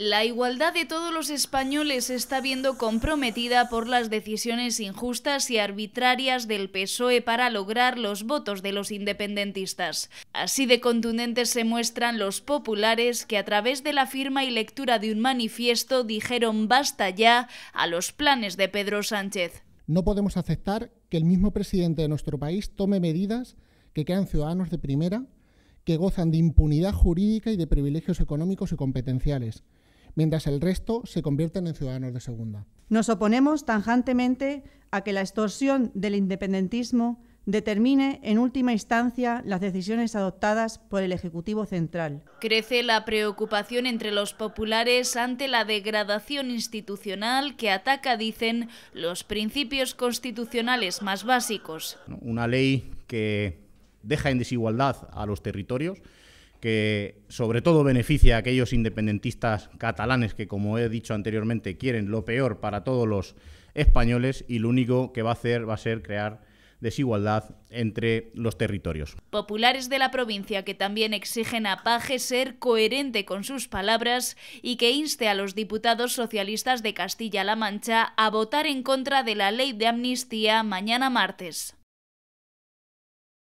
La igualdad de todos los españoles está viendo comprometida por las decisiones injustas y arbitrarias del PSOE para lograr los votos de los independentistas. Así de contundentes se muestran los populares que a través de la firma y lectura de un manifiesto dijeron basta ya a los planes de Pedro Sánchez. No podemos aceptar que el mismo presidente de nuestro país tome medidas que crean ciudadanos de primera que gozan de impunidad jurídica y de privilegios económicos y competenciales, mientras el resto se convierten en ciudadanos de segunda. Nos oponemos tanjantemente a que la extorsión del independentismo determine en última instancia las decisiones adoptadas por el Ejecutivo Central. Crece la preocupación entre los populares ante la degradación institucional que ataca, dicen, los principios constitucionales más básicos. Una ley que deja en desigualdad a los territorios que sobre todo beneficia a aquellos independentistas catalanes que, como he dicho anteriormente, quieren lo peor para todos los españoles y lo único que va a hacer va a ser crear desigualdad entre los territorios. Populares de la provincia que también exigen a Paje ser coherente con sus palabras y que inste a los diputados socialistas de Castilla-La Mancha a votar en contra de la ley de amnistía mañana martes.